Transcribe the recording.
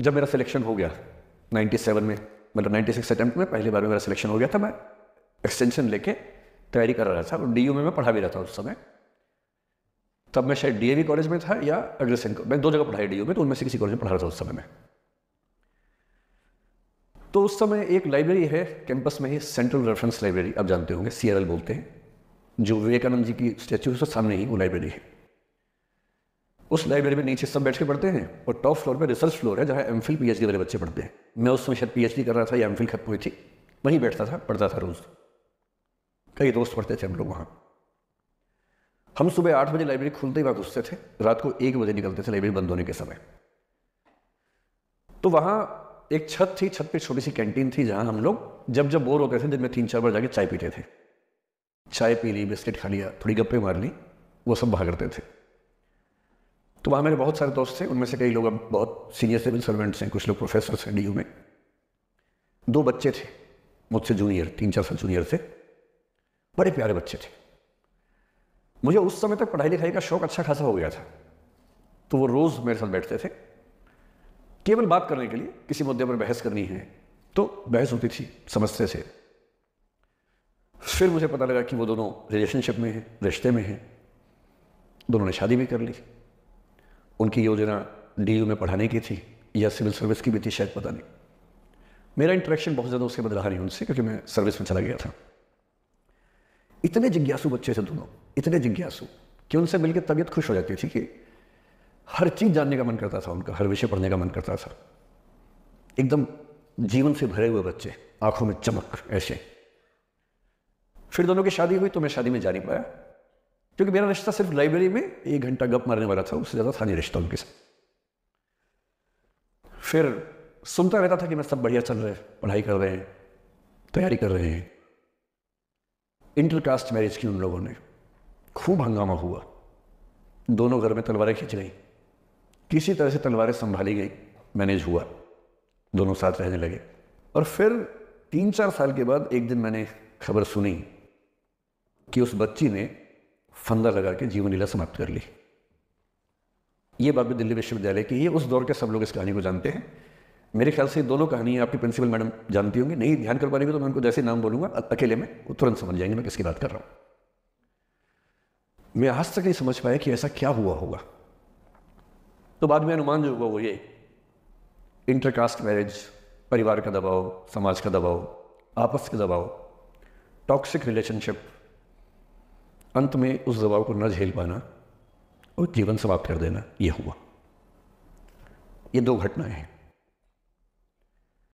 जब मेरा सिलेक्शन हो गया 97 में मतलब 96 सिक्स अटैम्प्ट में पहली बार में मेरा सिलेक्शन हो गया था मैं एक्सटेंशन लेके तैयारी कर रहा था और डी में मैं पढ़ा भी रहा था उस समय तब मैं शायद डी कॉलेज में था या एडजस्टेंट मैं दो जगह पढ़ाई डी में तो उनमें से किसी कॉलेज में पढ़ा रहा था उस समय में तो उस समय एक लाइब्रेरी है कैंपस में ही सेंट्रल रेफरेंस लाइब्रेरी आप जानते होंगे सी बोलते हैं जो विवेकानंद जी की स्टैचू है सामने ही वो लाइब्रेरी है उस लाइब्रेरी में नीचे सब बैठ के पढ़ते हैं और टॉप फ्लोर पर रिसर्च फ्लोर है जहाँ एम फिल पी वाले बच्चे पढ़ते हैं मैं उस समय शायद पी कर रहा था या एम खत्म हुई थी वहीं बैठता था पढ़ता था रोज़ कई दोस्त पढ़ते थे हम लोग वहाँ हम सुबह आठ बजे लाइब्रेरी खुलते ही वहाँ घुसते थे रात को एक बजे निकलते थे लाइब्रेरी बंद होने के समय तो वहाँ एक छत थी छत पे छोटी सी कैंटीन थी जहाँ हम लोग जब जब बोर होते थे दिन में तीन चार बार जाके चाय पीते थे चाय पी ली बिस्किट खा लिया थोड़ी गप्पे मार ली वो सब बाहर करते थे तो वहाँ मेरे बहुत सारे दोस्त थे उनमें से कई लोग अब बहुत सीनियर सिविल सर्वेंट्स हैं कुछ लोग प्रोफेसर हैं डी में दो बच्चे थे मुझसे जूनियर तीन चार साल जूनियर थे बड़े प्यारे बच्चे थे मुझे उस समय तक पढ़ाई लिखाई का शौक अच्छा खासा हो गया था तो वो रोज़ मेरे साथ बैठते थे केवल बात करने के लिए किसी मुद्दे पर बहस करनी है तो बहस होती थी समझते थे फिर मुझे पता लगा कि वो दोनों रिलेशनशिप में हैं रिश्ते में हैं दोनों ने शादी भी कर ली उनकी योजना डी में पढ़ाने की थी या सिविल सर्विस की भी थी शायद पता नहीं मेरा इंटरेक्शन बहुत ज़्यादा उसके बाद रहा नहीं उनसे क्योंकि मैं सर्विस में चला गया था इतने जिज्ञासु बच्चे थे दोनों इतने जिज्ञासु कि उनसे मिलकर तबीयत खुश हो जाती थी कि हर चीज़ जानने का मन करता था उनका हर विषय पढ़ने का मन करता था एकदम जीवन से भरे हुए बच्चे आंखों में चमक ऐसे फिर दोनों की शादी हुई तो मैं शादी में जा नहीं पाया क्योंकि मेरा रिश्ता सिर्फ लाइब्रेरी में एक घंटा गप मारने वाला था उससे ज़्यादा था नहीं रिश्ता उनके साथ फिर सुनता रहता था कि मैं सब बढ़िया चल रहे पढ़ाई कर रहे हैं तैयारी कर रहे हैं इंटर कास्ट मैरिज की उन लोगों ने खूब हंगामा हुआ दोनों घर में तलवारें खींच गई किसी तरह से तलवारें संभाली गई मैनेज हुआ दोनों साथ रहने लगे और फिर तीन चार साल के बाद एक दिन मैंने खबर सुनी कि उस बच्ची ने फंदा लगा के जीवन लीला समाप्त कर ली ये बात भी दिल्ली विश्वविद्यालय की है उस दौर के सब लोग इस कहानी को जानते हैं मेरे ख्याल से दोनों कहानियाँ आपकी प्रिंसिपल मैडम जानती होंगी नहीं ध्यान कर पाएंगे तो मैं उनको जैसे नाम बोलूंगा अकेले में वो तुरंत समझ जाएंगे मैं किसकी बात कर रहा हूँ मैं आज तक नहीं समझ पाया कि ऐसा क्या हुआ होगा तो बाद में अनुमान जो हुआ वो ये इंटरकास्ट मैरिज परिवार का दबाव समाज का दबाव आपस का दबाव टॉक्सिक रिलेशनशिप अंत में उस दबाव को न झेल पाना और जीवन समाप्त कर देना यह हुआ ये दो घटनाएं हैं